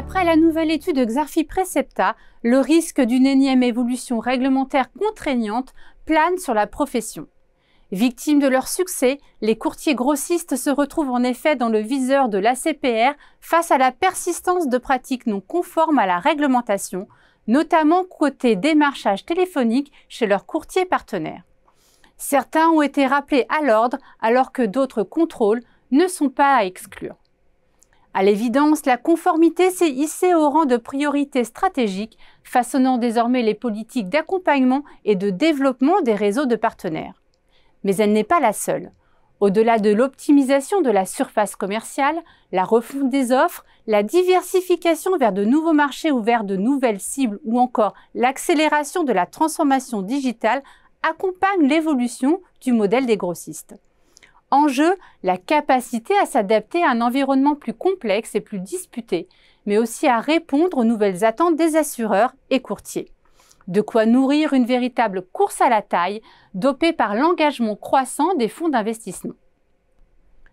D'après la nouvelle étude de Xarfi Precepta, le risque d'une énième évolution réglementaire contraignante plane sur la profession. Victimes de leur succès, les courtiers grossistes se retrouvent en effet dans le viseur de l'ACPR face à la persistance de pratiques non conformes à la réglementation, notamment côté démarchage téléphonique chez leurs courtiers partenaires. Certains ont été rappelés à l'ordre alors que d'autres contrôles ne sont pas à exclure. À l'évidence, la conformité s'est hissée au rang de priorité stratégique, façonnant désormais les politiques d'accompagnement et de développement des réseaux de partenaires. Mais elle n'est pas la seule. Au-delà de l'optimisation de la surface commerciale, la refonte des offres, la diversification vers de nouveaux marchés ou vers de nouvelles cibles ou encore l'accélération de la transformation digitale accompagnent l'évolution du modèle des grossistes. En jeu, la capacité à s'adapter à un environnement plus complexe et plus disputé, mais aussi à répondre aux nouvelles attentes des assureurs et courtiers. De quoi nourrir une véritable course à la taille, dopée par l'engagement croissant des fonds d'investissement.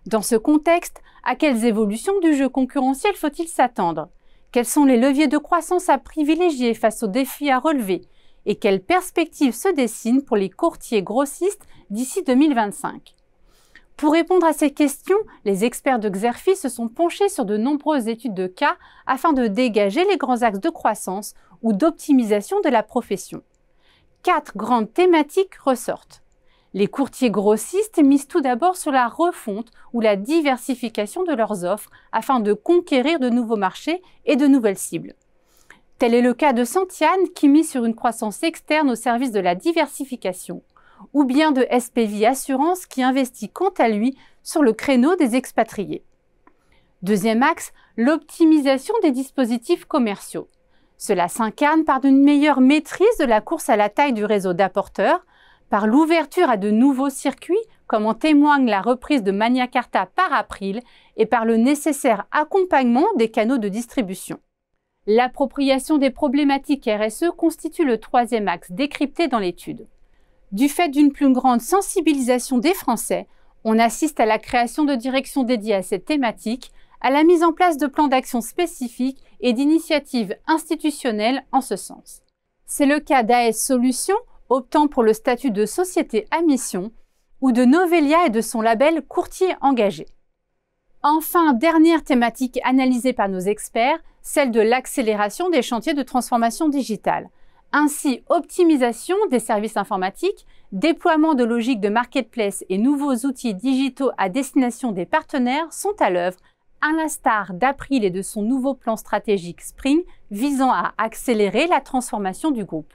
Dans ce contexte, à quelles évolutions du jeu concurrentiel faut-il s'attendre Quels sont les leviers de croissance à privilégier face aux défis à relever Et quelles perspectives se dessinent pour les courtiers grossistes d'ici 2025 pour répondre à ces questions, les experts de Xerfi se sont penchés sur de nombreuses études de cas afin de dégager les grands axes de croissance ou d'optimisation de la profession. Quatre grandes thématiques ressortent. Les courtiers grossistes misent tout d'abord sur la refonte ou la diversification de leurs offres afin de conquérir de nouveaux marchés et de nouvelles cibles. Tel est le cas de Santiane qui mise sur une croissance externe au service de la diversification ou bien de SPV Assurance qui investit quant à lui sur le créneau des expatriés. Deuxième axe, l'optimisation des dispositifs commerciaux. Cela s'incarne par une meilleure maîtrise de la course à la taille du réseau d'apporteurs, par l'ouverture à de nouveaux circuits, comme en témoigne la reprise de Magna Carta par April, et par le nécessaire accompagnement des canaux de distribution. L'appropriation des problématiques RSE constitue le troisième axe décrypté dans l'étude. Du fait d'une plus grande sensibilisation des Français, on assiste à la création de directions dédiées à cette thématique, à la mise en place de plans d'action spécifiques et d'initiatives institutionnelles en ce sens. C'est le cas d'AS Solutions, optant pour le statut de société à mission, ou de Novelia et de son label Courtier engagé. Enfin, dernière thématique analysée par nos experts, celle de l'accélération des chantiers de transformation digitale. Ainsi, optimisation des services informatiques, déploiement de logiques de marketplace et nouveaux outils digitaux à destination des partenaires sont à l'œuvre, à l'instar d'April et de son nouveau plan stratégique Spring visant à accélérer la transformation du groupe.